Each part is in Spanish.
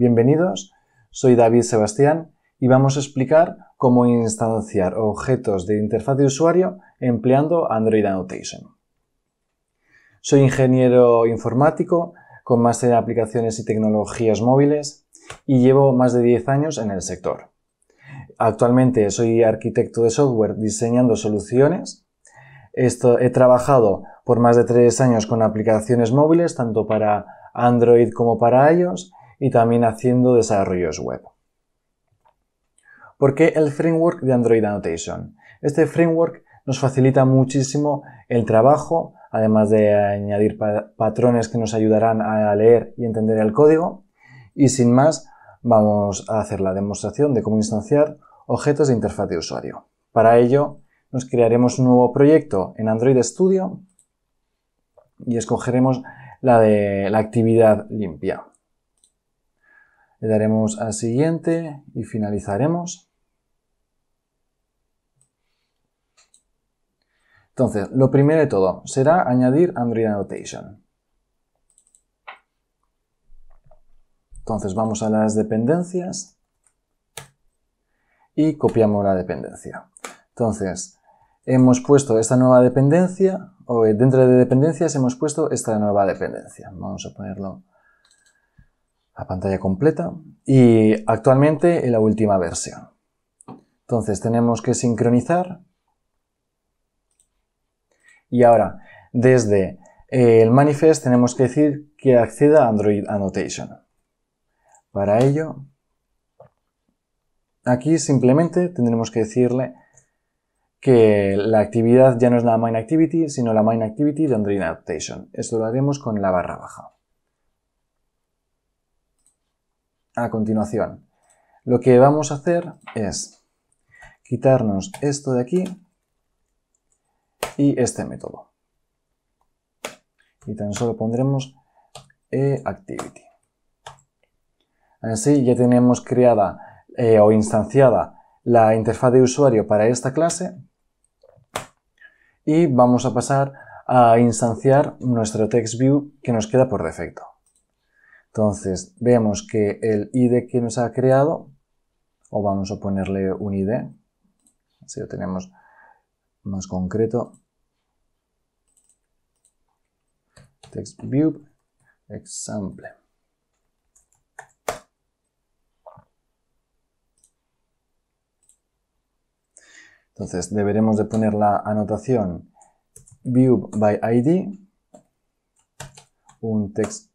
Bienvenidos, soy David Sebastián y vamos a explicar cómo instanciar objetos de interfaz de usuario empleando Android Annotation. Soy ingeniero informático con máster en aplicaciones y tecnologías móviles y llevo más de 10 años en el sector. Actualmente soy arquitecto de software diseñando soluciones. he trabajado por más de tres años con aplicaciones móviles, tanto para Android como para iOS, y también haciendo desarrollos web. ¿Por qué el framework de Android Annotation? Este framework nos facilita muchísimo el trabajo, además de añadir patrones que nos ayudarán a leer y entender el código. Y sin más, vamos a hacer la demostración de cómo instanciar objetos de interfaz de usuario. Para ello, nos crearemos un nuevo proyecto en Android Studio y escogeremos la de la actividad limpia. Le daremos al siguiente y finalizaremos. Entonces, lo primero de todo será añadir Android Annotation. Entonces vamos a las dependencias y copiamos la dependencia. Entonces, hemos puesto esta nueva dependencia, o eh, dentro de dependencias hemos puesto esta nueva dependencia. Vamos a ponerlo la pantalla completa y actualmente en la última versión. Entonces tenemos que sincronizar y ahora desde eh, el manifest tenemos que decir que acceda a Android Annotation. Para ello, aquí simplemente tendremos que decirle que la actividad ya no es la main activity, sino la main activity de Android Annotation. Esto lo haremos con la barra baja. a continuación. Lo que vamos a hacer es quitarnos esto de aquí y este método. Y tan solo pondremos eActivity. activity. Así ya tenemos creada eh, o instanciada la interfaz de usuario para esta clase y vamos a pasar a instanciar nuestro TextView que nos queda por defecto. Entonces, vemos que el ID que nos ha creado, o vamos a ponerle un ID, así lo tenemos más concreto, TextView example. Entonces deberemos de poner la anotación view by id, un text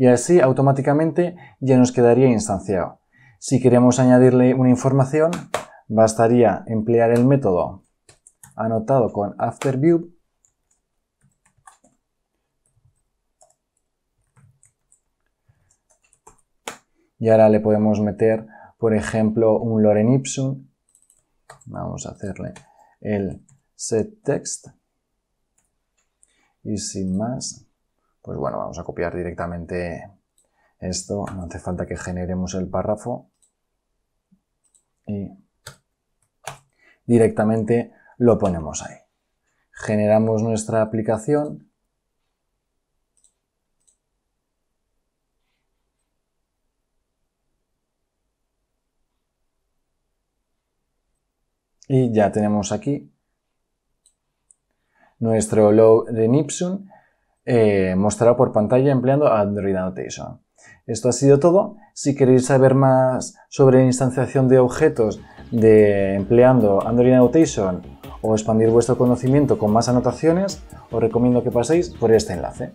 y así automáticamente ya nos quedaría instanciado. Si queremos añadirle una información, bastaría emplear el método anotado con afterView y ahora le podemos meter, por ejemplo, un lorem ipsum. Vamos a hacerle el setText y sin más pues bueno, vamos a copiar directamente esto. No hace falta que generemos el párrafo. Y directamente lo ponemos ahí. Generamos nuestra aplicación. Y ya tenemos aquí nuestro load de Nipsun eh, mostrará por pantalla empleando Android Annotation. Esto ha sido todo. Si queréis saber más sobre instanciación de objetos de empleando Android Annotation o expandir vuestro conocimiento con más anotaciones, os recomiendo que paséis por este enlace.